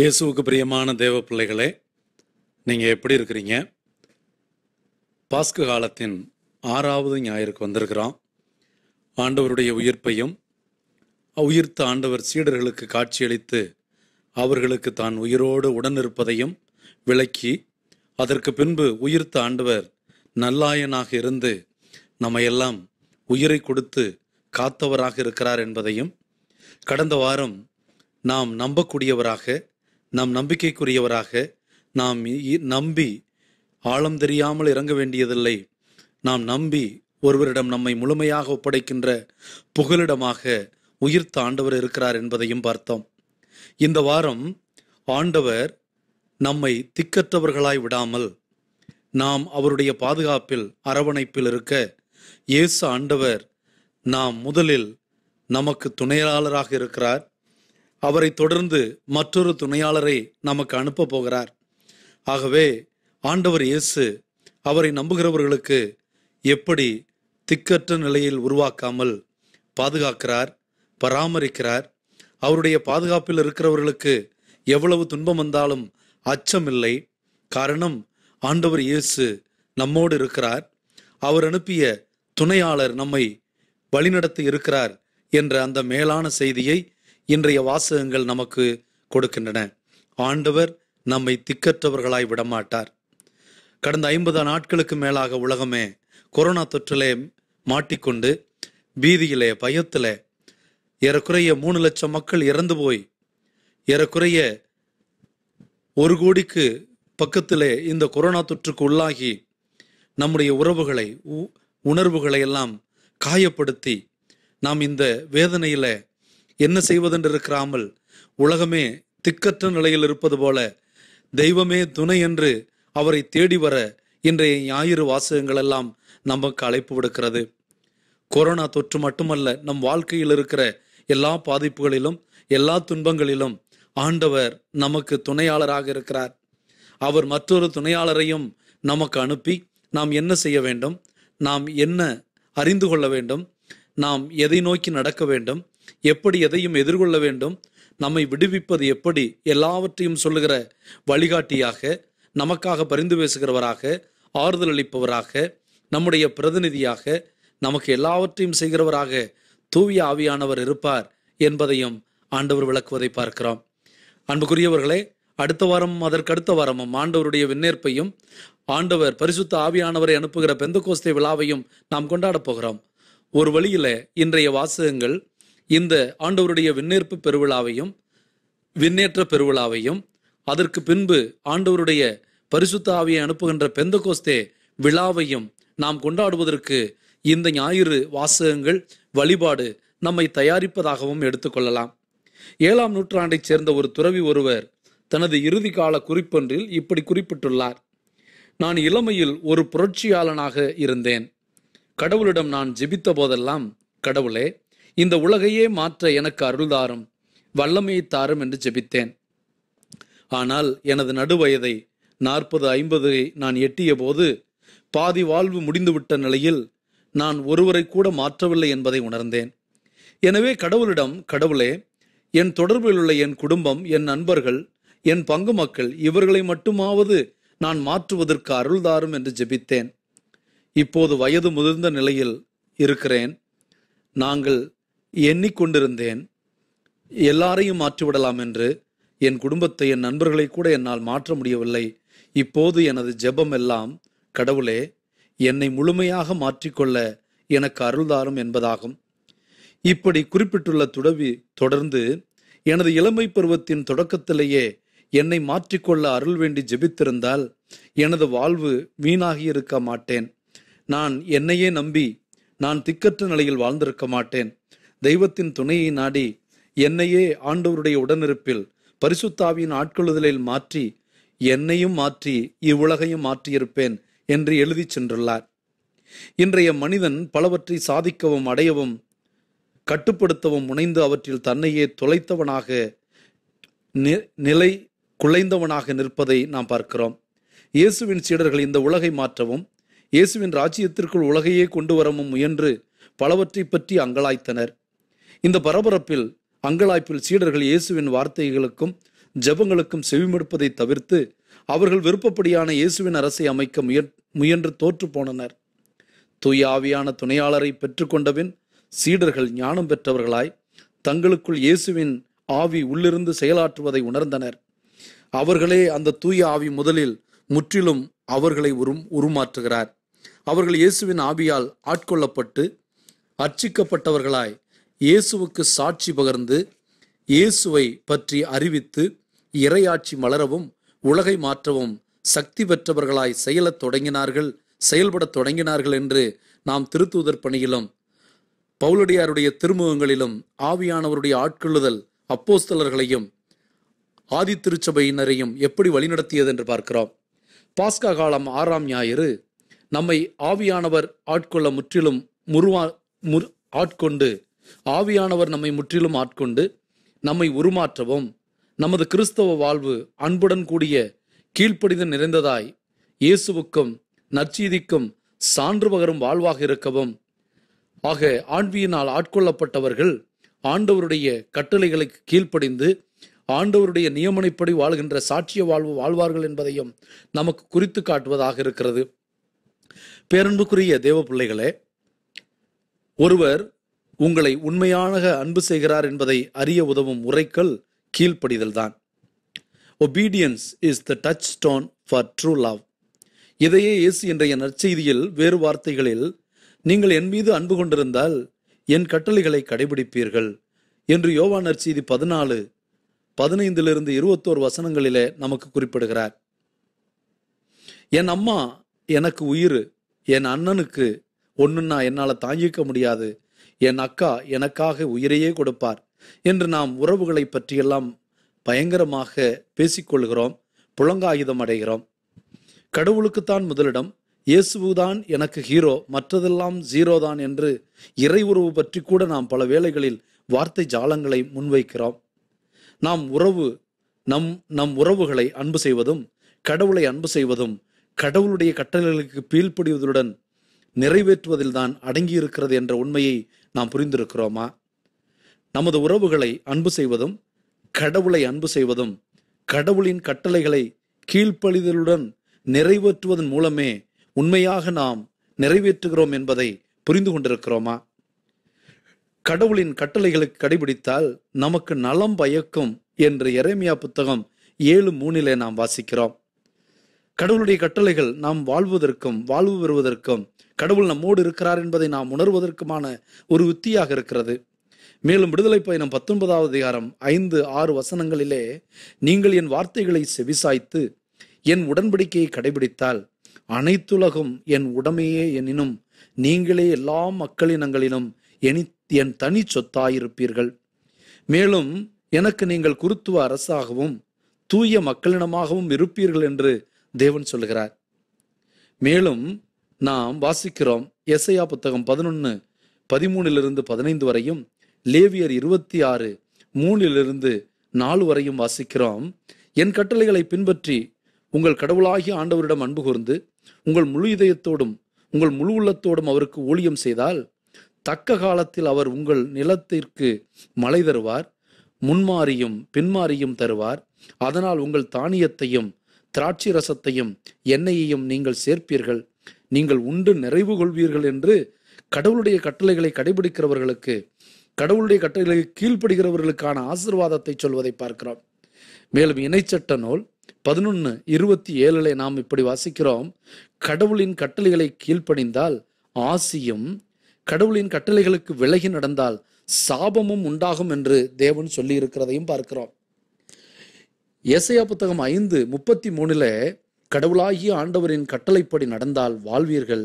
இயேசுவுக்கு பிரியமான தேவ பிள்ளைகளே நீங்கள் எப்படி இருக்கிறீங்க பாஸ்கு காலத்தின் ஆறாவது ஞாயிற்கு வந்திருக்கிறோம் ஆண்டவருடைய உயிர்ப்பையும் உயிர்த்த ஆண்டவர் சீடர்களுக்கு காட்சியளித்து அவர்களுக்கு தான் உயிரோடு உடனிருப்பதையும் விளக்கி அதற்கு பின்பு உயிர்த்த ஆண்டவர் நல்லாயனாக இருந்து நம்மையெல்லாம் உயிரை கொடுத்து காத்தவராக இருக்கிறார் என்பதையும் கடந்த வாரம் நாம் நம்பக்கூடியவராக நாம் நம்பிக்கைக்குரியவராக நாம் நம்பி ஆழம் தெரியாமல் இறங்க வேண்டியதில்லை நாம் நம்பி ஒருவரிடம் நம்மை முழுமையாக ஒப்படைக்கின்ற புகலிடமாக உயிர்த்த ஆண்டவர் இருக்கிறார் என்பதையும் பார்த்தோம் இந்த வாரம் ஆண்டவர் நம்மை திக்கற்றவர்களாய் விடாமல் நாம் அவருடைய பாதுகாப்பில் அரவணைப்பில் இருக்க இயேசு ஆண்டவர் நாம் முதலில் நமக்கு துணையாளராக இருக்கிறார் அவரை தொடர்ந்து மற்றொரு துணையாளரை நமக்கு அனுப்ப போகிறார் ஆகவே ஆண்டவர் இயேசு அவரை நம்புகிறவர்களுக்கு எப்படி திக்கற்ற நிலையில் உருவாக்காமல் பாதுகாக்கிறார் பராமரிக்கிறார் அவருடைய பாதுகாப்பில் இருக்கிறவர்களுக்கு எவ்வளவு துன்பம் வந்தாலும் அச்சமில்லை காரணம் ஆண்டவர் இயேசு நம்மோடு இருக்கிறார் அவர் அனுப்பிய துணையாளர் நம்மை வழிநடத்தி இருக்கிறார் என்ற அந்த மேலான செய்தியை இன்றைய வாசகங்கள் நமக்கு கொடுக்கின்றன ஆண்டவர் நம்மை திக்கற்றவர்களாய் விடமாட்டார் கடந்த ஐம்பது நாட்களுக்கு மேலாக உலகமே கொரோனா தொற்றிலே மாட்டிக்கொண்டு பீதியிலே பயத்தில் ஏறக்குறைய மூணு லட்சம் மக்கள் இறந்து போய் ஏறக்குறைய ஒரு கோடிக்கு பக்கத்திலே இந்த கொரோனா தொற்றுக்கு உள்ளாகி நம்முடைய உறவுகளை உணர்வுகளை எல்லாம் காயப்படுத்தி நாம் இந்த வேதனையில் என்ன செய்வதென்று இருக்கிறாமல் உலகமே திக்கற்ற நிலையில் இருப்பது போல தெய்வமே துணை என்று அவரை தேடி வர இன்றைய ஞாயிறு வாசகங்கள் எல்லாம் நமக்கு அழைப்பு விடுக்கிறது கொரோனா தொற்று மட்டுமல்ல நம் வாழ்க்கையில் இருக்கிற எல்லா பாதிப்புகளிலும் எல்லா துன்பங்களிலும் ஆண்டவர் நமக்கு துணையாளராக இருக்கிறார் அவர் மற்றொரு துணையாளரையும் நமக்கு அனுப்பி நாம் என்ன செய்ய வேண்டும் நாம் என்ன அறிந்து கொள்ள வேண்டும் நாம் எதை நோக்கி நடக்க வேண்டும் எப்படி எதையும் எதிர்கொள்ள வேண்டும் நம்மை விடுவிப்பது எப்படி எல்லாவற்றையும் சொல்லுகிற வழிகாட்டியாக நமக்காக பரிந்து பேசுகிறவராக ஆறுதல் அளிப்பவராக நம்முடைய பிரதிநிதியாக நமக்கு எல்லாவற்றையும் செய்கிறவராக தூய ஆவியானவர் இருப்பார் என்பதையும் ஆண்டவர் விளக்குவதை பார்க்கிறோம் அன்புக்குரியவர்களே அடுத்த வாரம் அதற்கடுத்த வாரமும் ஆண்டவருடைய விண்ணேற்பையும் ஆண்டவர் பரிசுத்த ஆவியானவரை அனுப்புகிற பெந்த கோஸ்தை விழாவையும் நாம் கொண்டாடப் போகிறோம் ஒரு வழியில இன்றைய வாசகங்கள் இந்த ஆண்டவருடைய விண்ணேற்பு பெருவிழாவையும் விண்ணேற்ற பெருவிழாவையும் அதற்கு பின்பு ஆண்டவருடைய பரிசுத்த ஆவியை அனுப்புகின்ற பெந்தகோஸ்தே விழாவையும் நாம் கொண்டாடுவதற்கு இந்த ஞாயிறு வாசகங்கள் வழிபாடு நம்மை தயாரிப்பதாகவும் எடுத்துக்கொள்ளலாம் ஏழாம் நூற்றாண்டைச் சேர்ந்த ஒரு துறவி ஒருவர் தனது இறுதி கால குறிப்பொன்றில் இப்படி குறிப்பிட்டுள்ளார் நான் இளமையில் ஒரு புரட்சியாளனாக இருந்தேன் கடவுளிடம் நான் ஜெபித்த போதெல்லாம் கடவுளே இந்த உலகையே மாற்ற எனக்கு அருள்தாரும் வல்லமையை தாரும் என்று ஜெபித்தேன் ஆனால் எனது நடுவயதை நாற்பது ஐம்பது நான் எட்டிய போது பாதி வாழ்வு முடிந்துவிட்ட நிலையில் நான் ஒருவரை கூட மாற்றவில்லை என்பதை உணர்ந்தேன் எனவே கடவுளிடம் கடவுளே என் தொடர்பில் உள்ள என் குடும்பம் என் நண்பர்கள் என் பங்கு மக்கள் இவர்களை மட்டுமாவது நான் மாற்றுவதற்கு அருள்தாரும் என்று ஜெபித்தேன் இப்போது வயது முதிர்ந்த நிலையில் இருக்கிறேன் நாங்கள் எண்ணிக்கொண்டிருந்தேன் எல்லாரையும் மாற்றிவிடலாம் என்று என் குடும்பத்தை என் நண்பர்களை கூட என்னால் மாற்ற முடியவில்லை இப்போது எனது ஜெபம் எல்லாம் கடவுளே என்னை முழுமையாக மாற்றிக்கொள்ள எனக்கு அருள்தாரும் என்பதாகும் இப்படி குறிப்பிட்டுள்ள துடவி தொடர்ந்து எனது இளமை பருவத்தின் தொடக்கத்திலேயே என்னை மாற்றிக்கொள்ள அருள் வேண்டி ஜெபித்திருந்தால் எனது வாழ்வு வீணாகி இருக்க மாட்டேன் நான் என்னையே நம்பி நான் திக்கற்ற நிலையில் வாழ்ந்திருக்க மாட்டேன் தெய்வத்தின் துணையை நாடி என்னையே ஆண்டவருடைய உடனிருப்பில் பரிசுத்தாவியின் ஆட்கொள்ளுதலில் மாற்றி என்னையும் மாற்றி இவ்வுலகையும் மாற்றியிருப்பேன் என்று எழுதி சென்றுள்ளார் இன்றைய மனிதன் பலவற்றை சாதிக்கவும் அடையவும் கட்டுப்படுத்தவும் முனைந்து அவற்றில் தன்னையே தொலைத்தவனாக நிலை குலைந்தவனாக நிற்பதை நாம் பார்க்கிறோம் இயேசுவின் சீடர்கள் இந்த உலகை மாற்றவும் இயேசுவின் ராஜ்யத்திற்குள் உலகையே கொண்டு வரவும் முயன்று பலவற்றை பற்றி அங்கலாய்த்தனர் இந்த பரபரப்பில் அங்கலாய்ப்பில் சீடர்கள் இயேசுவின் வார்த்தைகளுக்கும் ஜபங்களுக்கும் செவிமடுப்பதை தவிர்த்து அவர்கள் விருப்பப்படியான இயேசுவின் அரசை அமைக்க முயற் முயன்று தோற்று போனனர் தூய ஆவியான துணையாளரை பெற்றுக்கொண்டபின் சீடர்கள் ஞானம் பெற்றவர்களாய் தங்களுக்குள் இயேசுவின் ஆவி உள்ளிருந்து செயலாற்றுவதை உணர்ந்தனர் அவர்களே அந்த தூய ஆவி முதலில் முற்றிலும் அவர்களை உரும் உருமாற்றுகிறார் அவர்கள் இயேசுவின் ஆவியால் ஆட்கொள்ளப்பட்டு அர்ச்சிக்கப்பட்டவர்களாய் இயேசுவுக்கு சாட்சி பகர்ந்து இயேசுவை பற்றி அறிவித்து இரையாட்சி மலரவும் உலகை மாற்றவும் சக்தி பெற்றவர்களாய் செயலத் தொடங்கினார்கள் செயல்படத் தொடங்கினார்கள் என்று நாம் திருத்தூதர் பணியிலும் பவுலடியாருடைய திருமுகங்களிலும் ஆவியானவருடைய ஆட்கொள்ளுதல் அப்போஸ்தலர்களையும் ஆதி திருச்சபையினரையும் எப்படி வழிநடத்தியது என்று பார்க்கிறோம் பாஸ்கா காலம் ஆறாம் ஞாயிறு நம்மை ஆவியானவர் ஆட்கொள்ள முற்றிலும் முருவா முர் ஆட்கொண்டு ஆவியானவர் நம்மை முற்றிலும் ஆட்கொண்டு நம்மை உருமாற்றவும் நமது கிறிஸ்தவ வாழ்வு அன்புடன் கூடிய கீழ்ப்படிந்து நிறைந்ததாய் இயேசுவுக்கும் நற்சீதிக்கும் சான்று பகரும் வாழ்வாக இருக்கவும் ஆக ஆண்வியினால் ஆட்கொள்ளப்பட்டவர்கள் ஆண்டவருடைய கட்டளைகளுக்கு கீழ்ப்படிந்து ஆண்டவருடைய நியமனைப்படி வாழ்கின்ற சாட்சிய வாழ்வு வாழ்வார்கள் என்பதையும் நமக்கு குறித்து காட்டுவதாக இருக்கிறது பேரன்புக்குரிய தேவ பிள்ளைகளே ஒருவர் உங்களை உண்மையாக அன்பு செய்கிறார் என்பதை அறிய உதவும் உரைக்கல் கீழ்ப்படிதல்தான் obedience is the touchstone for true love இதையே இயேசு இன்றைய நற்செய்தியில் வேறு வார்த்தைகளில் நீங்கள் என் மீது அன்பு கொண்டிருந்தால் என் கட்டளைகளை கடைபிடிப்பீர்கள் என்று யோவா நற்செய்தி பதினாலு பதினைந்திலிருந்து இருபத்தோரு வசனங்களிலே நமக்கு குறிப்பிடுகிறார் என் அம்மா எனக்கு உயிர் என் அண்ணனுக்கு ஒன்றுன்னா என்னால் தாங்கிக்க முடியாது என் அக்கா எனக்காக உயிரையே கொடுப்பார் என்று நாம் உறவுகளை பற்றியெல்லாம் பயங்கரமாக பேசிக்கொள்கிறோம் புலங்காயுதம் அடைகிறோம் கடவுளுக்குத்தான் முதலிடம் இயேசுதான் எனக்கு ஹீரோ மற்றதெல்லாம் ஜீரோ தான் என்று இறை உறவு பற்றி கூட நாம் பல வேளைகளில் வார்த்தை ஜாலங்களை முன்வைக்கிறோம் நாம் உறவு நம் நம் உறவுகளை அன்பு செய்வதும் கடவுளை அன்பு செய்வதும் கடவுளுடைய கட்டளைகளுக்கு பீழ்ப்படிவதுடன் நிறைவேற்றுவதில்தான் அடங்கியிருக்கிறது என்ற உண்மையை நாம் புரிந்திருக்கிறோமா நமது உறவுகளை அன்பு செய்வதும் கடவுளை அன்பு செய்வதும் கடவுளின் கட்டளைகளை கீழ்ப்பழிதலுடன் நிறைவேற்றுவதன் மூலமே உண்மையாக நாம் நிறைவேற்றுகிறோம் என்பதை புரிந்து கொண்டிருக்கிறோமா கடவுளின் கட்டளைகளுக்கு கடைபிடித்தால் நமக்கு நலம் பயக்கும் என்று எரேமியா புத்தகம் ஏழு மூணிலே நாம் வாசிக்கிறோம் கடவுளுடைய கட்டளைகள் நாம் வாழ்வதற்கும் வாழ்வு பெறுவதற்கும் கடவுள் நம்மோடு இருக்கிறார் என்பதை நாம் உணர்வதற்குமான ஒரு உத்தியாக இருக்கிறது மேலும் விடுதலை பயணம் பத்தொன்பதாவது அதிகாரம் ஐந்து ஆறு வசனங்களிலே நீங்கள் என் வார்த்தைகளை செவிசாய்த்து என் உடன்படிக்கையை கடைபிடித்தால் அனைத்துலகம் என் உடமையே எனினும் நீங்களே எல்லா மக்களினங்களிலும் எனி என் தனி சொத்தாயிருப்பீர்கள் மேலும் எனக்கு நீங்கள் குருத்துவ அரசாகவும் தூய மக்களினமாகவும் இருப்பீர்கள் என்று தேவன் சொல்கிறார் மேலும் நாம் வாசிக்கிறோம் எஸ்ஐயா புத்தகம் பதினொன்று பதிமூணிலிருந்து பதினைந்து வரையும் லேவியர் இருபத்தி ஆறு மூணிலிருந்து நாலு வரையும் வாசிக்கிறோம் என் கட்டளைகளை பின்பற்றி உங்கள் கடவுளாகிய ஆண்டவரிடம் அன்பு கூர்ந்து உங்கள் முழு இதயத்தோடும் உங்கள் முழு உள்ளத்தோடும் அவருக்கு ஊழியம் செய்தால் தக்க காலத்தில் அவர் உங்கள் நிலத்திற்கு மழை தருவார் முன்மாறியும் பின்மாறியும் தருவார் அதனால் உங்கள் தானியத்தையும் திராட்சை ரசத்தையும் எண்ணெயையும் நீங்கள் சேர்ப்பீர்கள் நீங்கள் உண்டு நிறைவு கொள்வீர்கள் என்று கடவுளுடைய கட்டளைகளை கடைபிடிக்கிறவர்களுக்கு கடவுளுடைய கட்டளைகளை கீழ்ப்படுகிறவர்களுக்கான ஆசிர்வாதத்தை சொல்வதை பார்க்கிறோம் மேலும் இணைச்சட்ட நூல் பதினொன்று இருபத்தி ஏழுல நாம் இப்படி வாசிக்கிறோம் கடவுளின் கட்டளைகளை கீழ்ப்பணிந்தால் ஆசியும் கடவுளின் கட்டளைகளுக்கு விலகி நடந்தால் சாபமும் உண்டாகும் என்று தேவன் சொல்லி இருக்கிறதையும் பார்க்கிறோம் இசையா புத்தகம் ஐந்து முப்பத்தி மூணுல கடவுளாகிய ஆண்டவரின் கட்டளைப்படி நடந்தால் வாழ்வீர்கள்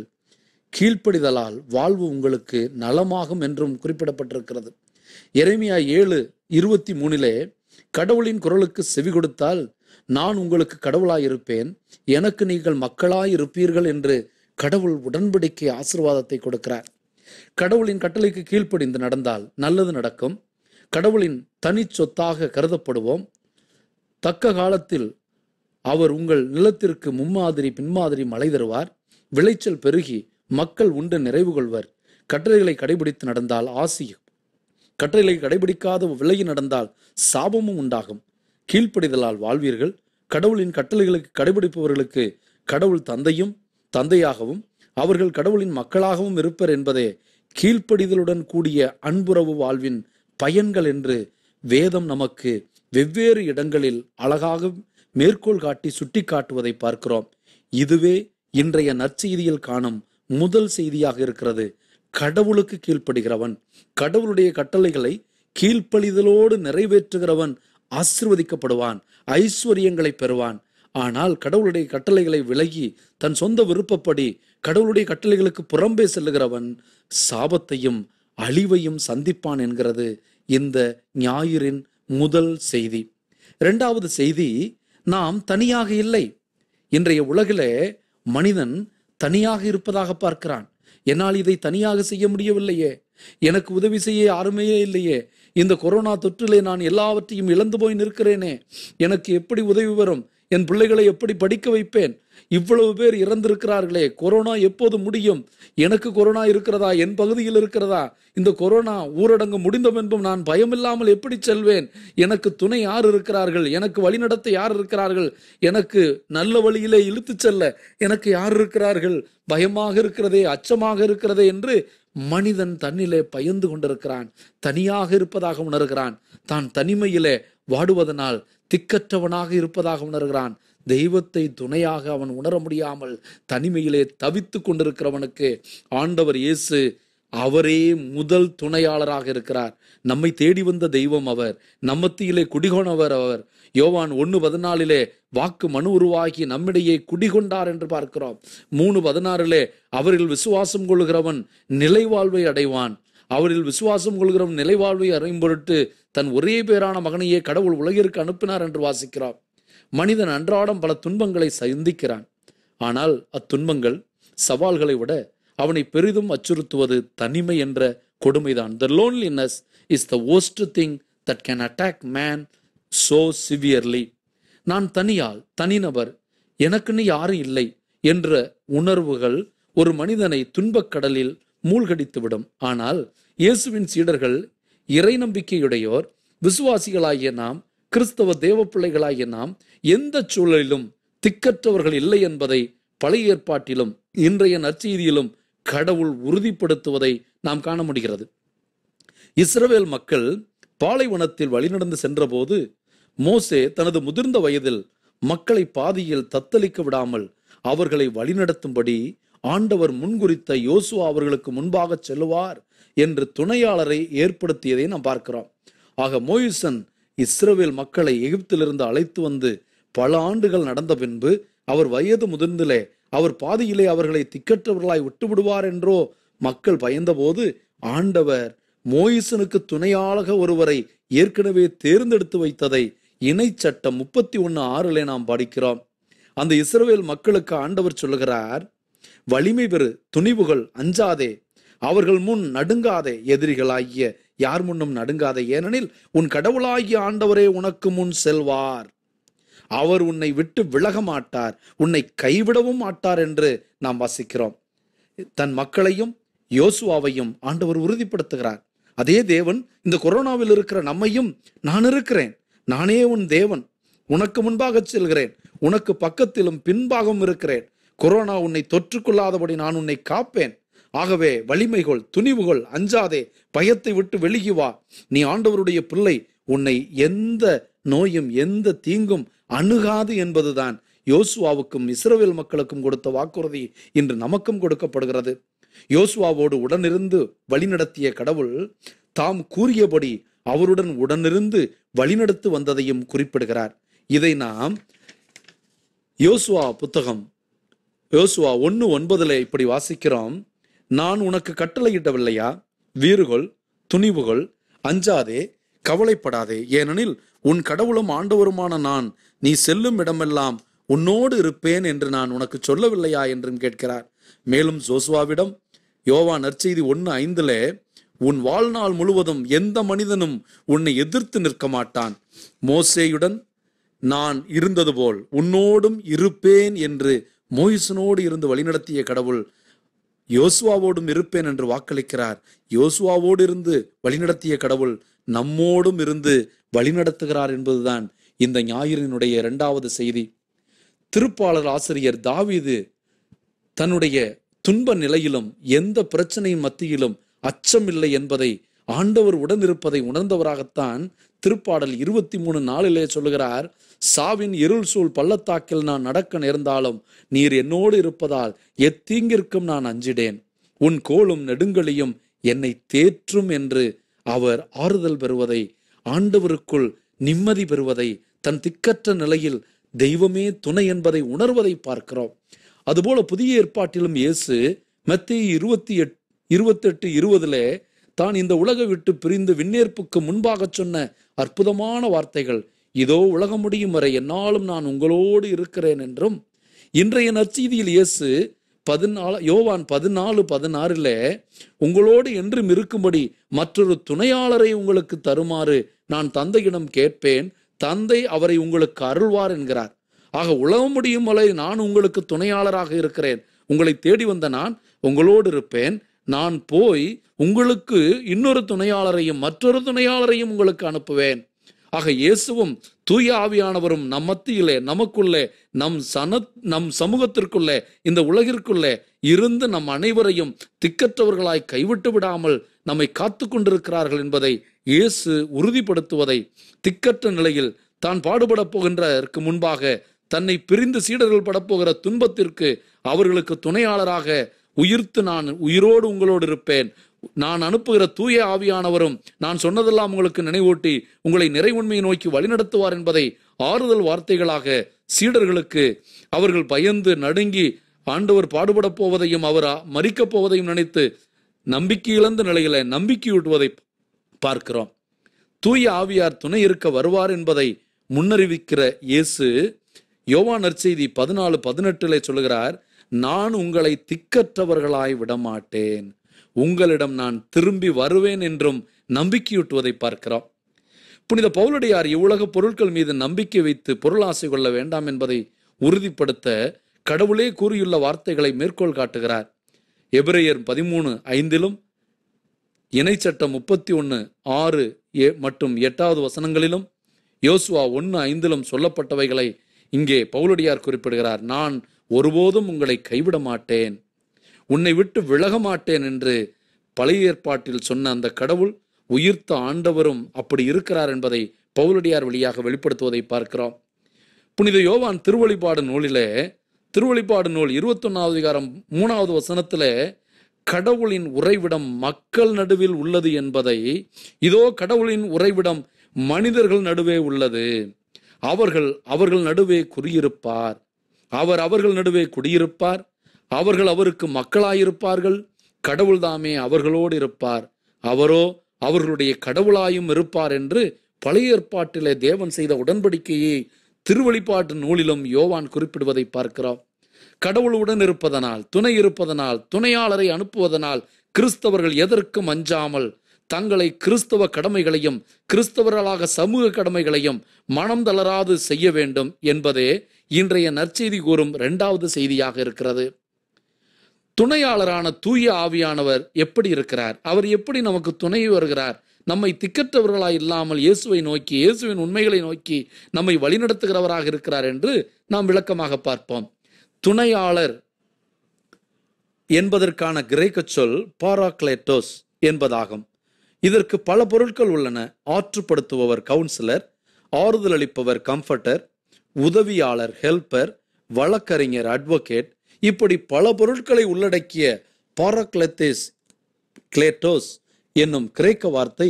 கீழ்ப்படிதலால் வாழ்வு உங்களுக்கு நலமாகும் என்றும் குறிப்பிடப்பட்டிருக்கிறது இறைமையா ஏழு இருபத்தி மூணிலே கடவுளின் குரலுக்கு செவி கொடுத்தால் நான் உங்களுக்கு கடவுளாயிருப்பேன் எனக்கு நீங்கள் மக்களாயிருப்பீர்கள் என்று கடவுள் உடன்படிக்கை ஆசிர்வாதத்தை கொடுக்கிறார் கடவுளின் கட்டளைக்கு கீழ்ப்படிந்து நடந்தால் நல்லது நடக்கும் கடவுளின் தனி சொத்தாக கருதப்படுவோம் தக்க காலத்தில் அவர் உங்கள் நிலத்திற்கு மும்மாதிரி பின்மாதிரி மழை தருவார் விளைச்சல் பெருகி மக்கள் உண்டு நிறைவு கொள்வர் கட்டளைகளை கடைபிடித்து நடந்தால் ஆசியும் கட்டளைகளை கடைபிடிக்காத விலகி நடந்தால் சாபமும் உண்டாகும் கீழ்ப்படிதலால் வாழ்வீர்கள் கடவுளின் கட்டளைகளுக்கு கடைபிடிப்பவர்களுக்கு கடவுள் தந்தையும் தந்தையாகவும் அவர்கள் கடவுளின் மக்களாகவும் இருப்பர் என்பதே கீழ்ப்படிதலுடன் கூடிய அன்புறவு வாழ்வின் பயன்கள் என்று வேதம் நமக்கு வெவ்வேறு இடங்களில் அழகாக மேற்கோள் காட்டி சுட்டி காட்டுவதை பார்க்கிறோம் இதுவே இன்றைய நற்செய்தியில் காணும் முதல் செய்தியாக இருக்கிறது கடவுளுக்கு கீழ்ப்படுகிறவன் கடவுளுடைய கட்டளைகளை கீழ்ப்பழிதலோடு நிறைவேற்றுகிறவன் ஆசிர்வதிக்கப்படுவான் ஐஸ்வர்யங்களை பெறுவான் ஆனால் கடவுளுடைய கட்டளைகளை விலகி தன் சொந்த விருப்பப்படி கடவுளுடைய கட்டளைகளுக்கு புறம்பே செல்லுகிறவன் சாபத்தையும் அழிவையும் சந்திப்பான் என்கிறது இந்த ஞாயிறின் முதல் செய்தி இரண்டாவது செய்தி நாம் தனியாக இல்லை இன்றைய உலகிலே மனிதன் தனியாக இருப்பதாக பார்க்கிறான் என்னால் இதை தனியாக செய்ய முடியவில்லையே எனக்கு உதவி செய்ய யாருமே இல்லையே இந்த கொரோனா தொற்றிலே நான் எல்லாவற்றையும் இழந்து போய் நிற்கிறேனே எனக்கு எப்படி உதவி வரும் என் பிள்ளைகளை எப்படி படிக்க வைப்பேன் இவ்வளவு பேர் இறந்திருக்கிறார்களே கொரோனா எப்போது முடியும் எனக்கு கொரோனா இருக்கிறதா என் பகுதியில் இருக்கிறதா இந்த கொரோனா ஊரடங்கு முடிந்த பின்பும் நான் பயமில்லாமல் எப்படி செல்வேன் எனக்கு துணை யார் இருக்கிறார்கள் எனக்கு வழிநடத்த யார் இருக்கிறார்கள் எனக்கு நல்ல வழியிலே இழுத்து செல்ல எனக்கு யார் இருக்கிறார்கள் பயமாக இருக்கிறதே அச்சமாக இருக்கிறதே என்று மனிதன் தன்னிலே பயந்து கொண்டிருக்கிறான் தனியாக இருப்பதாக உணர்கிறான் தான் தனிமையிலே வாடுவதனால் திக்கற்றவனாக இருப்பதாக உணர்கிறான் தெய்வத்தை துணையாக அவன் உணர முடியாமல் தனிமையிலே தவித்து கொண்டிருக்கிறவனுக்கு ஆண்டவர் இயேசு அவரே முதல் துணையாளராக இருக்கிறார் நம்மை தேடி வந்த தெய்வம் அவர் நம்மத்தியிலே குடிகோணவர் அவர் யோவான் ஒன்று பதினாலிலே வாக்கு மனு உருவாகி நம்மிடையே குடிகொண்டார் என்று பார்க்கிறோம் மூணு பதினாறிலே அவரில் விசுவாசம் கொள்கிறவன் நிலைவாழ்வை அடைவான் அவரில் விசுவாசம் கொள்கிறவன் நிலைவாழ்வை அறையும் பொருட்டு தன் ஒரே பேரான மகனையே கடவுள் உலகிற்கு அனுப்பினார் என்று வாசிக்கிறார் மனிதன் அன்றாடம் பல துன்பங்களை சந்திக்கிறான் ஆனால் அத்துன்பங்கள் சவால்களை விட அவனை பெரிதும் அச்சுறுத்துவது தனிமை என்ற கொடுமைதான் the loneliness is the worst thing that can attack man so severely நான் தனியால் தனிநபர் எனக்குன்னு யாரும் இல்லை என்ற உணர்வுகள் ஒரு மனிதனை துன்பக்கடலில் மூழ்கடித்துவிடும் ஆனால் இயேசுவின் சீடர்கள் இறை நம்பிக்கையுடையோர் விசுவாசிகளாகிய நாம் கிறிஸ்தவ தேவ பிள்ளைகளாகிய நாம் எந்த சூழலிலும் திக்கற்றவர்கள் இல்லை என்பதை பழைய ஏற்பாட்டிலும் இன்றைய நற்செய்தியிலும் கடவுள் உறுதிப்படுத்துவதை நாம் காண முடிகிறது இஸ்ரவேல் மக்கள் பாலைவனத்தில் வழிநடந்து சென்றபோது மோசே தனது முதிர்ந்த வயதில் மக்களை பாதியில் தத்தளிக்க விடாமல் அவர்களை வழிநடத்தும்படி ஆண்டவர் முன்குறித்த யோசுவா அவர்களுக்கு முன்பாக செல்லுவார் என்று துணையாளரை ஏற்படுத்தியதை நாம் பார்க்கிறோம் ஆக மோயிசன் இஸ்ரோவேல் மக்களை எகிப்திலிருந்து அழைத்து வந்து பல ஆண்டுகள் நடந்த பின்பு அவர் வயது முதிர்ந்திலே அவர் பாதியிலே அவர்களை திக்கற்றவர்களாய் விட்டுவிடுவார் என்றோ மக்கள் பயந்தபோது ஆண்டவர் மோயிசனுக்கு துணையாளக ஒருவரை ஏற்கனவே தேர்ந்தெடுத்து வைத்ததை இணை சட்டம் முப்பத்தி ஒன்று ஆறிலே நாம் படிக்கிறோம் அந்த இஸ்ரவேல் மக்களுக்கு ஆண்டவர் சொல்லுகிறார் வலிமை பெறு துணிவுகள் அஞ்சாதே அவர்கள் முன் நடுங்காதே எதிரிகளாகிய யார் முன்னும் நடுங்காதே ஏனெனில் உன் கடவுளாகிய ஆண்டவரே உனக்கு முன் செல்வார் அவர் உன்னை விட்டு விலக மாட்டார் உன்னை கைவிடவும் மாட்டார் என்று நாம் வாசிக்கிறோம் தன் மக்களையும் யோசுவாவையும் ஆண்டவர் உறுதிப்படுத்துகிறார் அதே தேவன் இந்த கொரோனாவில் இருக்கிற நம்மையும் நான் இருக்கிறேன் நானே உன் தேவன் உனக்கு முன்பாக செல்கிறேன் உனக்கு பக்கத்திலும் பின்பாகவும் இருக்கிறேன் கொரோனா உன்னை தொற்றுக்கொள்ளாதபடி நான் உன்னை காப்பேன் ஆகவே வலிமைகள் துணிவுகொள் அஞ்சாதே பயத்தை விட்டு வெளியி வா நீ ஆண்டவருடைய பிள்ளை உன்னை எந்த நோயும் எந்த தீங்கும் அணுகாது என்பதுதான் யோசுவாவுக்கும் இஸ்ரவேல் மக்களுக்கும் கொடுத்த வாக்குறுதி இன்று நமக்கும் கொடுக்கப்படுகிறது யோசுவாவோடு உடனிருந்து வழிநடத்திய கடவுள் தாம் கூறியபடி அவருடன் உடனிருந்து வழிநடத்து வந்ததையும் குறிப்பிடுகிறார் இதை நாம் யோசுவா புத்தகம் யோசுவா ஒன்று ஒன்பதில் இப்படி வாசிக்கிறோம் நான் உனக்கு கட்டளையிடவில்லையா வீறுகொள் துணிவுகள் அஞ்சாதே கவலைப்படாதே ஏனெனில் உன் கடவுளும் ஆண்டவருமான நான் நீ செல்லும் இடமெல்லாம் உன்னோடு இருப்பேன் என்று நான் உனக்கு சொல்லவில்லையா என்றும் கேட்கிறார் மேலும் ஜோசுவாவிடம் யோவா நற்செய்தி ஒன்று ஐந்தில் உன் வாழ்நாள் முழுவதும் எந்த மனிதனும் உன்னை எதிர்த்து நிற்க மாட்டான் மோசேயுடன் நான் இருந்தது போல் உன்னோடும் இருப்பேன் என்று மோயிசனோடு இருந்து வழிநடத்திய கடவுள் யோசுவாவோடும் இருப்பேன் என்று வாக்களிக்கிறார் யோசுவாவோடு இருந்து வழிநடத்திய கடவுள் நம்மோடும் இருந்து வழிநடத்துகிறார் என்பதுதான் இந்த ஞாயிறினுடைய இரண்டாவது செய்தி திருப்பாளர் ஆசிரியர் தாவீது தன்னுடைய துன்ப நிலையிலும் எந்த பிரச்சனையின் மத்தியிலும் அச்சமில்லை என்பதை ஆண்டவர் உடன் இருப்பதை உணர்ந்தவராகத்தான் திருப்பாடல் இருபத்தி மூணு நாளிலே சொல்லுகிறார் சாவின் இருள் சூழ் பள்ளத்தாக்கில் நான் நடக்க நேர்ந்தாலும் நீர் என்னோடு இருப்பதால் எத்தீங்கிற்கும் நான் அஞ்சிடேன் உன் கோளும் நெடுங்கலியும் என்னை தேற்றும் என்று அவர் ஆறுதல் பெறுவதை ஆண்டவருக்குள் நிம்மதி பெறுவதை தன் திக்கற்ற நிலையில் தெய்வமே துணை என்பதை உணர்வதை பார்க்கிறோம் அதுபோல புதிய ஏற்பாட்டிலும் இயேசு மத்திய இருபத்தி எட் இருபத்தெட்டு இருபதுல தான் இந்த உலகை விட்டு பிரிந்து விண்ணேற்புக்கு முன்பாக சொன்ன அற்புதமான வார்த்தைகள் இதோ உலகம் முடியும் வரை என்னாலும் நான் உங்களோடு இருக்கிறேன் என்றும் இன்றைய நற்செய்தியில் இயேசு பதினாலு யோவான் பதினாலு பதினாறுல உங்களோடு என்றும் இருக்கும்படி மற்றொரு துணையாளரை உங்களுக்கு தருமாறு நான் தந்தையிடம் கேட்பேன் தந்தை அவரை உங்களுக்கு அருள்வார் என்கிறார் ஆக உலகம் முடியும் வரை நான் உங்களுக்கு துணையாளராக இருக்கிறேன் உங்களை தேடி வந்த நான் உங்களோடு இருப்பேன் நான் போய் உங்களுக்கு இன்னொரு துணையாளரையும் மற்றொரு துணையாளரையும் உங்களுக்கு அனுப்புவேன் ஆக இயேசுவும் தூய ஆவியானவரும் நம் மத்தியிலே நமக்குள்ளே நம் சன நம் சமூகத்திற்குள்ளே இந்த உலகிற்குள்ளே இருந்து நம் அனைவரையும் திக்கற்றவர்களாய் கைவிட்டு விடாமல் நம்மை காத்து கொண்டிருக்கிறார்கள் என்பதை இயேசு உறுதிப்படுத்துவதை திக்கற்ற நிலையில் தான் பாடுபடப் போகின்றதற்கு முன்பாக தன்னை பிரிந்து சீடர்கள் படப்போகிற துன்பத்திற்கு அவர்களுக்கு துணையாளராக உயிர்த்து நான் உயிரோடு உங்களோடு இருப்பேன் நான் அனுப்புகிற தூய ஆவியானவரும் நான் சொன்னதெல்லாம் உங்களுக்கு நினைவூட்டி உங்களை நிறை உண்மையை நோக்கி வழிநடத்துவார் என்பதை ஆறுதல் வார்த்தைகளாக சீடர்களுக்கு அவர்கள் பயந்து நடுங்கி ஆண்டவர் பாடுபட போவதையும் அவர் மறிக்கப் போவதையும் நினைத்து நம்பிக்கை இழந்த நிலையில நம்பிக்கையூட்டுவதை பார்க்கிறோம் தூய ஆவியார் துணை இருக்க வருவார் என்பதை முன்னறிவிக்கிற இயேசு யோவா நற்செய்தி பதினாலு பதினெட்டுல சொல்கிறார் நான் உங்களை திக்கற்றவர்களாய் விடமாட்டேன் உங்களிடம் நான் திரும்பி வருவேன் என்றும் நம்பிக்கையூட்டுவதை பார்க்கிறோம் புனித பவுலடியார் இவ்வுலக பொருட்கள் மீது நம்பிக்கை வைத்து பொருளாசை கொள்ள வேண்டாம் என்பதை உறுதிப்படுத்த கடவுளே கூறியுள்ள வார்த்தைகளை மேற்கோள் காட்டுகிறார் எபிரேயர் பதிமூணு ஐந்திலும் இணைச்சட்டம் முப்பத்தி ஒன்று ஆறு ஏ மற்றும் எட்டாவது வசனங்களிலும் யோசுவா ஒன்று ஐந்திலும் சொல்லப்பட்டவைகளை இங்கே பவுலடியார் குறிப்பிடுகிறார் நான் ஒருபோதும் உங்களை கைவிட மாட்டேன் உன்னை விட்டு விலக மாட்டேன் என்று பழைய ஏற்பாட்டில் சொன்ன அந்த கடவுள் உயிர்த்த ஆண்டவரும் அப்படி இருக்கிறார் என்பதை பவுலடியார் வழியாக வெளிப்படுத்துவதை பார்க்கிறோம் புனித யோவான் திருவழிபாடு நூலிலே திருவழிபாடு நூல் இருபத்தொன்னாவது அதிகாரம் மூணாவது வசனத்தில் கடவுளின் உறைவிடம் மக்கள் நடுவில் உள்ளது என்பதை இதோ கடவுளின் உறைவிடம் மனிதர்கள் நடுவே உள்ளது அவர்கள் அவர்கள் நடுவே குறியிருப்பார் அவர் அவர்கள் நடுவே குடியிருப்பார் அவர்கள் அவருக்கு மக்களாயிருப்பார்கள் கடவுள்தாமே அவர்களோடு இருப்பார் அவரோ அவர்களுடைய கடவுளாயும் இருப்பார் என்று பழைய ஏற்பாட்டிலே தேவன் செய்த உடன்படிக்கையை திருவழிப்பாட்டு நூலிலும் யோவான் குறிப்பிடுவதை பார்க்கிறோம் கடவுளுடன் இருப்பதனால் துணை இருப்பதனால் துணையாளரை அனுப்புவதனால் கிறிஸ்தவர்கள் எதற்கும் அஞ்சாமல் தங்களை கிறிஸ்தவ கடமைகளையும் கிறிஸ்தவர்களாக சமூக கடமைகளையும் மனம் தளராது செய்ய வேண்டும் என்பதே இன்றைய நற்செய்தி கூறும் இரண்டாவது செய்தியாக இருக்கிறது துணையாளரான தூய ஆவியானவர் எப்படி இருக்கிறார் அவர் எப்படி நமக்கு துணை வருகிறார் நம்மை திக்கற்றவர்களாய் இல்லாமல் இயேசுவை நோக்கி இயேசுவின் உண்மைகளை நோக்கி நம்மை வழிநடத்துகிறவராக இருக்கிறார் என்று நாம் விளக்கமாக பார்ப்போம் துணையாளர் என்பதற்கான கிரேக்க சொல் பாராக்லேட்டோஸ் என்பதாகும் இதற்கு பல பொருட்கள் உள்ளன ஆற்றுப்படுத்துபவர் கவுன்சிலர் ஆறுதல் அளிப்பவர் கம்ஃபர்டர் உதவியாளர் ஹெல்பர் வழக்கறிஞர் அட்வொகேட் இப்படி பல பொருட்களை உள்ளடக்கிய பாரக்லெத்திஸ் கிளேட்டோஸ் என்னும் கிரேக்க வார்த்தை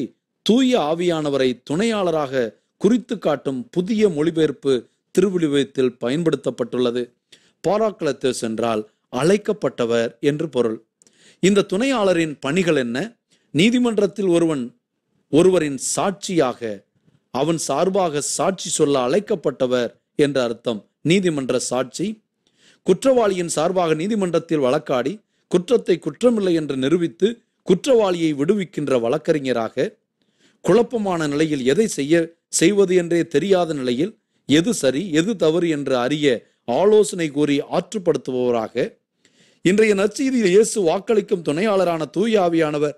தூய ஆவியானவரை துணையாளராக குறித்து காட்டும் புதிய மொழிபெயர்ப்பு திருவிழிவத்தில் பயன்படுத்தப்பட்டுள்ளது பாராக்லத்தஸ் என்றால் அழைக்கப்பட்டவர் என்று பொருள் இந்த துணையாளரின் பணிகள் என்ன நீதிமன்றத்தில் ஒருவன் ஒருவரின் சாட்சியாக அவன் சார்பாக சாட்சி சொல்ல அழைக்கப்பட்டவர் என்ற அர்த்தம் நீதிமன்ற சாட்சி குற்றவாளியின் சார்பாக நீதிமன்றத்தில் வழக்காடி குற்றத்தை குற்றமில்லை என்று நிரூபித்து குற்றவாளியை விடுவிக்கின்ற வழக்கறிஞராக குழப்பமான நிலையில் எதை செய்ய செய்வது என்றே தெரியாத நிலையில் எது சரி எது தவறு என்று அறிய ஆலோசனை கூறி ஆற்றுப்படுத்துபவராக இன்றைய நற்செய்தியில் இயேசு வாக்களிக்கும் துணையாளரான தூயாவியானவர்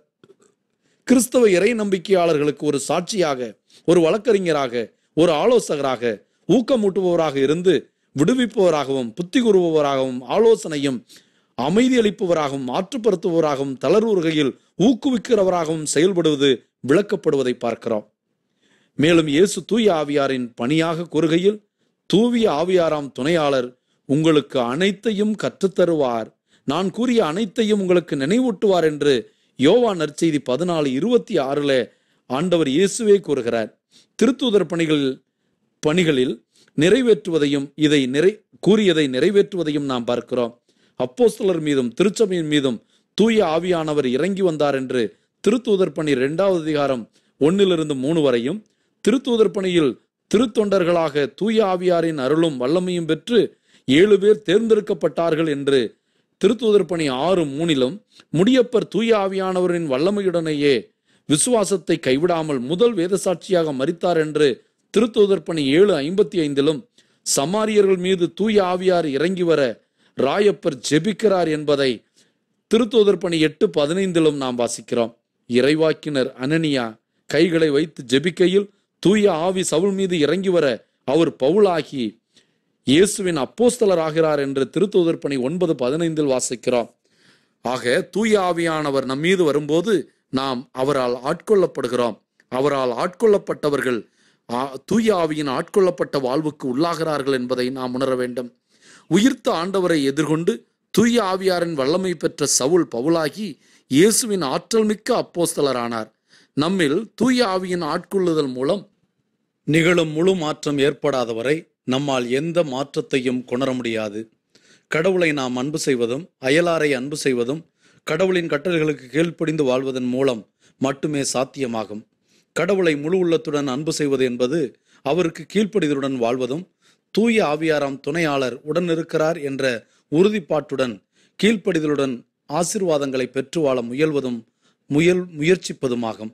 கிறிஸ்தவ இறை நம்பிக்கையாளர்களுக்கு ஒரு சாட்சியாக ஒரு வழக்கறிஞராக ஒரு ஆலோசகராக ஊக்கமூட்டுபவராக இருந்து விடுவிப்பவராகவும் புத்தி கூறுபவராகவும் ஆலோசனையும் அமைதியளிப்பவராகவும் ஆற்றுப்படுத்துபவராகவும் தளர்வுகையில் ஊக்குவிக்கிறவராகவும் செயல்படுவது விளக்கப்படுவதை பார்க்கிறோம் மேலும் இயேசு தூய ஆவியாரின் பணியாக கூறுகையில் தூவிய ஆவியாராம் துணையாளர் உங்களுக்கு அனைத்தையும் கற்றுத்தருவார் நான் கூறிய அனைத்தையும் உங்களுக்கு நினைவூட்டுவார் என்று யோவா நற்செய்தி பதினாலு இருபத்தி ஆறுல ஆண்டவர் இயேசுவே கூறுகிறார் திருத்தூதர் பணிகளில் பணிகளில் நிறைவேற்றுவதையும் இதை நிறை கூறியதை நிறைவேற்றுவதையும் நாம் பார்க்கிறோம் அப்போஸ்தலர் மீதும் திருச்சபையின் மீதும் தூய ஆவியானவர் இறங்கி வந்தார் என்று திருத்தூதர் பணி இரண்டாவது அதிகாரம் ஒன்னிலிருந்து மூணு வரையும் திருத்தூதர் பணியில் திருத்தொண்டர்களாக தூய ஆவியாரின் அருளும் வல்லமையும் பெற்று ஏழு பேர் தேர்ந்தெடுக்கப்பட்டார்கள் என்று திருத்தூதர் பணி ஆறு மூணிலும் முடியப்பர் தூய ஆவியானவரின் வல்லமையுடனேயே விசுவாசத்தை கைவிடாமல் முதல் வேத சாட்சியாக மறித்தார் என்று பணி ஏழு ஐம்பத்தி ஐந்திலும் சமாரியர்கள் மீது தூய ஆவியார் இறங்கி வர ராயப்பர் ஜெபிக்கிறார் என்பதை பணி எட்டு பதினைந்திலும் நாம் வாசிக்கிறோம் இறைவாக்கினர் அனனியா கைகளை வைத்து ஜெபிக்கையில் தூய ஆவி சவுல் மீது இறங்கி வர அவர் பவுலாகி இயேசுவின் அப்போஸ்தலர் ஆகிறார் என்று பணி ஒன்பது பதினைந்தில் வாசிக்கிறோம் ஆக தூய ஆவியானவர் நம் மீது வரும்போது நாம் அவரால் ஆட்கொள்ளப்படுகிறோம் அவரால் ஆட்கொள்ளப்பட்டவர்கள் தூய ஆவியின் ஆட்கொள்ளப்பட்ட வாழ்வுக்கு உள்ளாகிறார்கள் என்பதை நாம் உணர வேண்டும் உயிர்த்த ஆண்டவரை எதிர்கொண்டு தூய ஆவியாரின் வல்லமை பெற்ற சவுல் பவுலாகி இயேசுவின் ஆற்றல் மிக்க அப்போஸ்தலரானார் நம்மில் தூய ஆவியின் ஆட்கொள்ளுதல் மூலம் நிகழும் முழு மாற்றம் ஏற்படாத வரை நம்மால் எந்த மாற்றத்தையும் கொணர முடியாது கடவுளை நாம் அன்பு செய்வதும் அயலாரை அன்பு செய்வதும் கடவுளின் கட்டளைகளுக்கு கீழ்ப்படிந்து வாழ்வதன் மூலம் மட்டுமே சாத்தியமாகும் கடவுளை முழு உள்ளத்துடன் அன்பு செய்வது என்பது அவருக்கு கீழ்ப்படிதலுடன் வாழ்வதும் தூய ஆவியாராம் துணையாளர் உடன் இருக்கிறார் என்ற உறுதிப்பாட்டுடன் கீழ்ப்படிதலுடன் ஆசிர்வாதங்களை பெற்று வாழ முயல்வதும் முயல் முயற்சிப்பதுமாகும்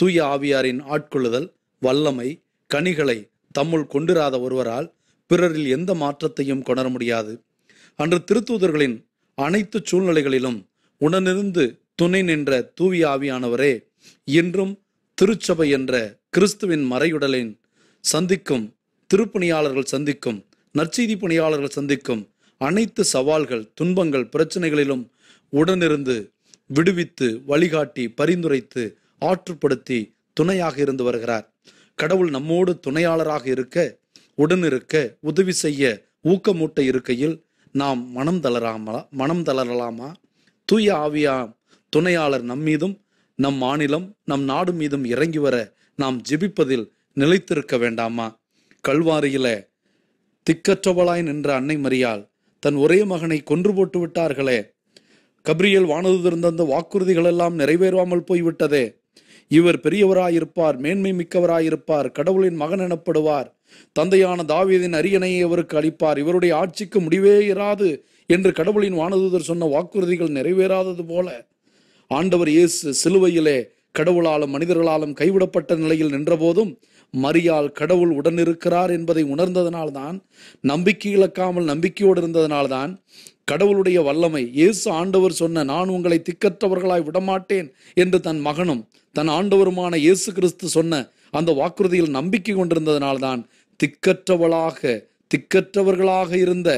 தூய ஆவியாரின் ஆட்கொள்ளுதல் வல்லமை கனிகளை தம்முள் கொண்டிராத ஒருவரால் பிறரில் எந்த மாற்றத்தையும் கொணர முடியாது அன்று திருத்தூதர்களின் அனைத்து சூழ்நிலைகளிலும் உடனிருந்து துணை நின்ற தூவி ஆவியானவரே இன்றும் திருச்சபை என்ற கிறிஸ்துவின் மறையுடலின் சந்திக்கும் திருப்பணியாளர்கள் சந்திக்கும் நற்செய்தி பணியாளர்கள் சந்திக்கும் அனைத்து சவால்கள் துன்பங்கள் பிரச்சனைகளிலும் உடனிருந்து விடுவித்து வழிகாட்டி பரிந்துரைத்து ஆற்றுப்படுத்தி துணையாக இருந்து வருகிறார் கடவுள் நம்மோடு துணையாளராக இருக்க உடனிருக்க உதவி செய்ய ஊக்கமூட்ட இருக்கையில் நாம் மனம் தளராமலா மனம் தளரலாமா தூய ஆவியா துணையாளர் நம்மீதும் நம் மாநிலம் நம் நாடு மீதும் இறங்கி வர நாம் ஜெபிப்பதில் நிலைத்திருக்க வேண்டாமா கல்வாரியில திக்கற்றவளாய் நின்ற அன்னை மரியால் தன் ஒரே மகனை கொன்று போட்டு விட்டார்களே கபிரியல் அந்த வாக்குறுதிகள் எல்லாம் நிறைவேறாமல் போய்விட்டதே இவர் பெரியவராயிருப்பார் மேன்மை மிக்கவராயிருப்பார் கடவுளின் மகன் எனப்படுவார் தந்தையான தாவியதின் அரியணையை இவருக்கு அளிப்பார் இவருடைய ஆட்சிக்கு முடிவே இராது என்று கடவுளின் வானதூதர் சொன்ன வாக்குறுதிகள் நிறைவேறாதது போல ஆண்டவர் இயேசு சிலுவையிலே கடவுளாலும் மனிதர்களாலும் கைவிடப்பட்ட நிலையில் நின்றபோதும் மரியால் கடவுள் உடனிருக்கிறார் என்பதை உணர்ந்ததனால்தான் நம்பிக்கை இழக்காமல் நம்பிக்கையோடு இருந்ததனால்தான் கடவுளுடைய வல்லமை இயேசு ஆண்டவர் சொன்ன நான் உங்களை திக்கற்றவர்களாய் விடமாட்டேன் என்று தன் மகனும் தன் ஆண்டவருமான இயேசு கிறிஸ்து சொன்ன அந்த வாக்குறுதியில் நம்பிக்கை கொண்டிருந்ததனால்தான் திக்கற்றவளாக திக்கற்றவர்களாக இருந்த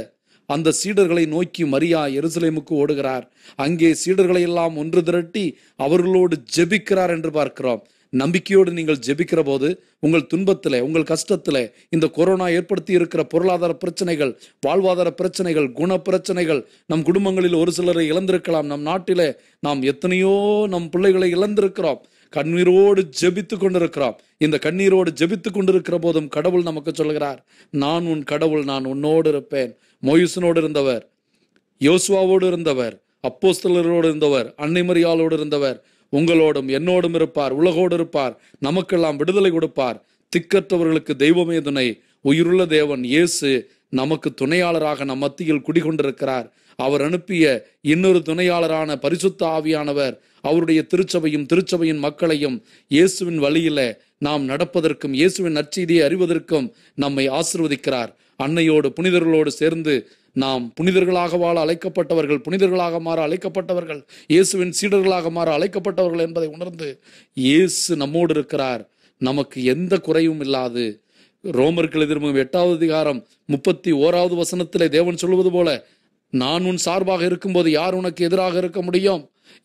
அந்த சீடர்களை நோக்கி மரியா எருசலேமுக்கு ஓடுகிறார் அங்கே சீடர்களை எல்லாம் ஒன்று திரட்டி அவர்களோடு ஜெபிக்கிறார் என்று பார்க்கிறோம் நம்பிக்கையோடு நீங்கள் ஜெபிக்கிற போது உங்கள் துன்பத்தில் உங்கள் கஷ்டத்தில் இந்த கொரோனா ஏற்படுத்தி இருக்கிற பொருளாதார பிரச்சனைகள் வாழ்வாதார பிரச்சனைகள் குண பிரச்சனைகள் நம் குடும்பங்களில் ஒரு சிலரை இழந்திருக்கலாம் நம் நாட்டிலே நாம் எத்தனையோ நம் பிள்ளைகளை இழந்திருக்கிறோம் கண்ணீரோடு ஜெபித்து கொண்டிருக்கிறோம் இந்த கண்ணீரோடு ஜெபித்து கொண்டிருக்கிற போதும் கடவுள் நமக்கு சொல்கிறார் நான் உன் கடவுள் நான் உன்னோடு இருப்பேன் மொயுசனோடு இருந்தவர் யோசுவாவோடு இருந்தவர் அப்போஸ்தலரோடு இருந்தவர் அன்னைமரியாலோடு இருந்தவர் உங்களோடும் என்னோடும் இருப்பார் உலகோடு இருப்பார் நமக்கெல்லாம் விடுதலை கொடுப்பார் திக்கற்றவர்களுக்கு தெய்வமே துணை உயிருள்ள தேவன் இயேசு நமக்கு துணையாளராக நம் மத்தியில் குடிகொண்டிருக்கிறார் அவர் அனுப்பிய இன்னொரு துணையாளரான பரிசுத்த ஆவியானவர் அவருடைய திருச்சபையும் திருச்சபையின் மக்களையும் இயேசுவின் வழியில் நாம் நடப்பதற்கும் இயேசுவின் நற்செய்தியை அறிவதற்கும் நம்மை ஆசிர்வதிக்கிறார் அன்னையோடு புனிதர்களோடு சேர்ந்து நாம் புனிதர்களாக வாழ அழைக்கப்பட்டவர்கள் புனிதர்களாக மாற அழைக்கப்பட்டவர்கள் இயேசுவின் சீடர்களாக மாற அழைக்கப்பட்டவர்கள் என்பதை உணர்ந்து இயேசு நம்மோடு இருக்கிறார் நமக்கு எந்த குறையும் இல்லாது ரோமர்கள் எதிர்மும் எட்டாவது அதிகாரம் முப்பத்தி ஓராவது வசனத்திலே தேவன் சொல்வது போல நான் உன் சார்பாக இருக்கும்போது யார் உனக்கு எதிராக இருக்க முடியும்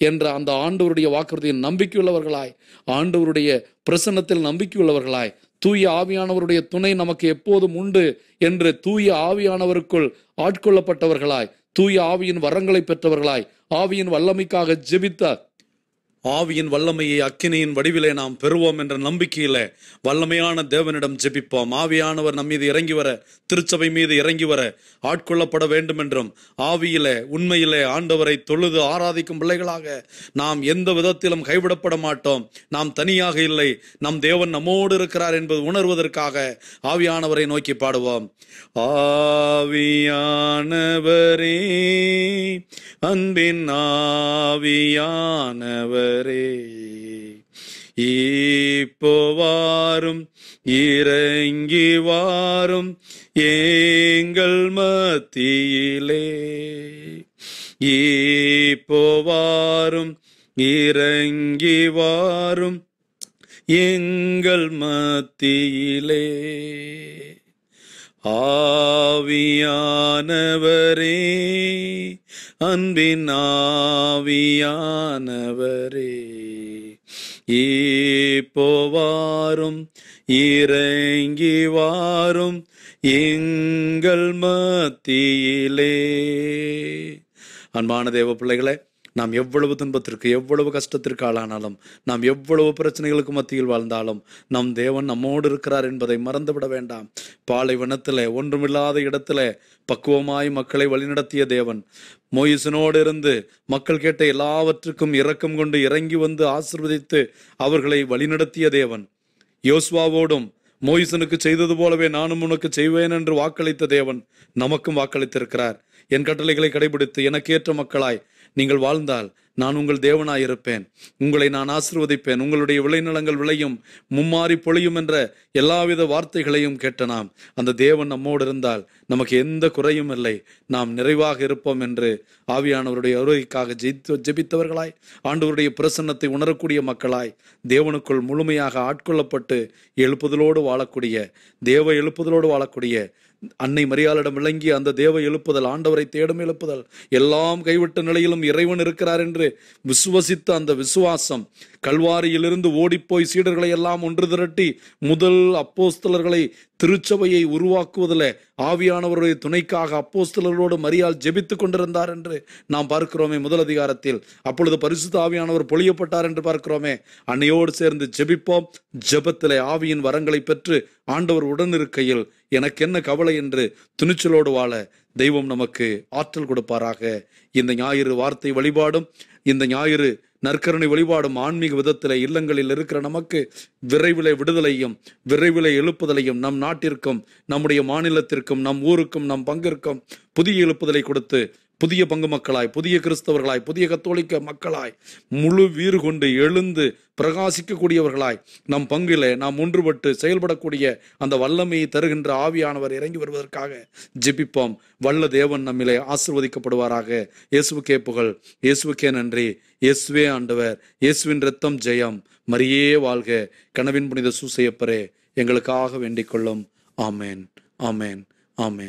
என்ற அந்த ஆண்டவருடைய வாக்குறுதியில் நம்பிக்கையுள்ளவர்களாய் ஆண்டவருடைய பிரசன்னத்தில் நம்பிக்கையுள்ளவர்களாய் தூய ஆவியானவருடைய துணை நமக்கு எப்போதும் உண்டு என்று தூய ஆவியானவருக்குள் ஆட்கொள்ளப்பட்டவர்களாய் தூய ஆவியின் வரங்களை பெற்றவர்களாய் ஆவியின் வல்லமைக்காக ஜெபித்த ஆவியின் வல்லமையை அக்கினியின் வடிவிலே நாம் பெறுவோம் என்ற நம்பிக்கையில வல்லமையான தேவனிடம் ஜெபிப்போம் ஆவியானவர் நம் மீது இறங்கி வர திருச்சபை மீது இறங்கி வர ஆட்கொள்ளப்பட வேண்டும் என்றும் ஆவியில உண்மையிலே ஆண்டவரை தொழுது ஆராதிக்கும் பிள்ளைகளாக நாம் எந்த விதத்திலும் கைவிடப்பட மாட்டோம் நாம் தனியாக இல்லை நம் தேவன் நம்மோடு இருக்கிறார் என்பது உணர்வதற்காக ஆவியானவரை நோக்கி பாடுவோம் ஆவியானவரே அன்பின் ஆவியானவர் கர்த்தரே இப்போ வாரும் இறங்கி வாரும் எங்கள் மத்தியிலே இப்போ வாரும் இறங்கி வாரும் எங்கள் மத்தியிலே ஆவியானவரே அன்பின் ஆவியானவரே போவாரும் இறங்கி வாரும் எங்கள் மத்தியிலே அன்பான தேவ பிள்ளைகளை நாம் எவ்வளவு துன்பத்திற்கு எவ்வளவு கஷ்டத்திற்கு ஆளானாலும் நாம் எவ்வளவு பிரச்சனைகளுக்கு மத்தியில் வாழ்ந்தாலும் நம் தேவன் நம்மோடு இருக்கிறார் என்பதை மறந்துவிட வேண்டாம் பாலைவனத்தில் ஒன்றுமில்லாத இடத்துல பக்குவமாய் மக்களை வழிநடத்திய தேவன் மோயிசனோடு இருந்து மக்கள் கேட்ட எல்லாவற்றுக்கும் இரக்கம் கொண்டு இறங்கி வந்து ஆசிர்வதித்து அவர்களை வழிநடத்திய தேவன் யோஸ்வாவோடும் மோயிசனுக்கு செய்தது போலவே நானும் உனக்கு செய்வேன் என்று வாக்களித்த தேவன் நமக்கும் வாக்களித்திருக்கிறார் என் கட்டளைகளை கடைபிடித்து எனக்கு ஏற்ற மக்களாய் நீங்கள் வாழ்ந்தால் நான் உங்கள் தேவனாய் இருப்பேன் உங்களை நான் ஆசிர்வதிப்பேன் உங்களுடைய விளைநிலங்கள் விளையும் மும்மாறி பொழியும் என்ற எல்லாவித வார்த்தைகளையும் கேட்ட நாம் அந்த தேவன் நம்மோடு இருந்தால் நமக்கு எந்த குறையும் இல்லை நாம் நிறைவாக இருப்போம் என்று ஆவியானவருடைய அருகைக்காக ஜெயித்து ஜெபித்தவர்களாய் ஆண்டவருடைய பிரசன்னத்தை உணரக்கூடிய மக்களாய் தேவனுக்குள் முழுமையாக ஆட்கொள்ளப்பட்டு எழுப்புதலோடு வாழக்கூடிய தேவ எழுப்புதலோடு வாழக்கூடிய அன்னை மரியாளிடம் விளங்கி அந்த தேவை எழுப்புதல் ஆண்டவரை தேடும் எழுப்புதல் எல்லாம் கைவிட்ட நிலையிலும் இறைவன் இருக்கிறார் என்று விசுவசித்த அந்த விசுவாசம் கல்வாரியிலிருந்து ஓடிப்போய் சீடர்களை எல்லாம் ஒன்று திரட்டி முதல் அப்போஸ்தலர்களை திருச்சபையை உருவாக்குவதில் ஆவியானவருடைய துணைக்காக அப்போஸ்தலர்களோடு மரியால் ஜெபித்து கொண்டிருந்தார் என்று நாம் பார்க்கிறோமே முதல் அதிகாரத்தில் அப்பொழுது பரிசுத்த ஆவியானவர் பொழியப்பட்டார் என்று பார்க்கிறோமே அன்னையோடு சேர்ந்து ஜெபிப்போம் ஜெபத்திலே ஆவியின் வரங்களை பெற்று ஆண்டவர் உடன் இருக்கையில் எனக்கு என்ன கவலை என்று துணிச்சலோடு வாழ தெய்வம் நமக்கு ஆற்றல் கொடுப்பாராக இந்த ஞாயிறு வார்த்தை வழிபாடும் இந்த ஞாயிறு நற்கருணை வழிபாடும் ஆன்மீக விதத்தில் இல்லங்களில் இருக்கிற நமக்கு விரைவில் விடுதலையும் விரைவில் எழுப்புதலையும் நம் நாட்டிற்கும் நம்முடைய மாநிலத்திற்கும் நம் ஊருக்கும் நம் பங்கிற்கும் புதிய எழுப்புதலை கொடுத்து புதிய பங்கு மக்களாய் புதிய கிறிஸ்தவர்களாய் புதிய கத்தோலிக்க மக்களாய் முழு வீறு கொண்டு எழுந்து பிரகாசிக்கக்கூடியவர்களாய் நம் பங்கில் நாம் ஒன்றுபட்டு செயல்படக்கூடிய அந்த வல்லமையை தருகின்ற ஆவியானவர் இறங்கி வருவதற்காக ஜெபிப்போம் வல்ல தேவன் நம்மிலே ஆசிர்வதிக்கப்படுவாராக இயேசுக்கே புகழ் இயேசுக்கே நன்றி இயேசுவே ஆண்டவர் இயேசுவின் ரத்தம் ஜெயம் மரியே வாழ்க கனவின் புனித சூசையப்பரே எங்களுக்காக வேண்டிக் கொள்ளும் ஆமேன் ஆமேன் ஆமேன்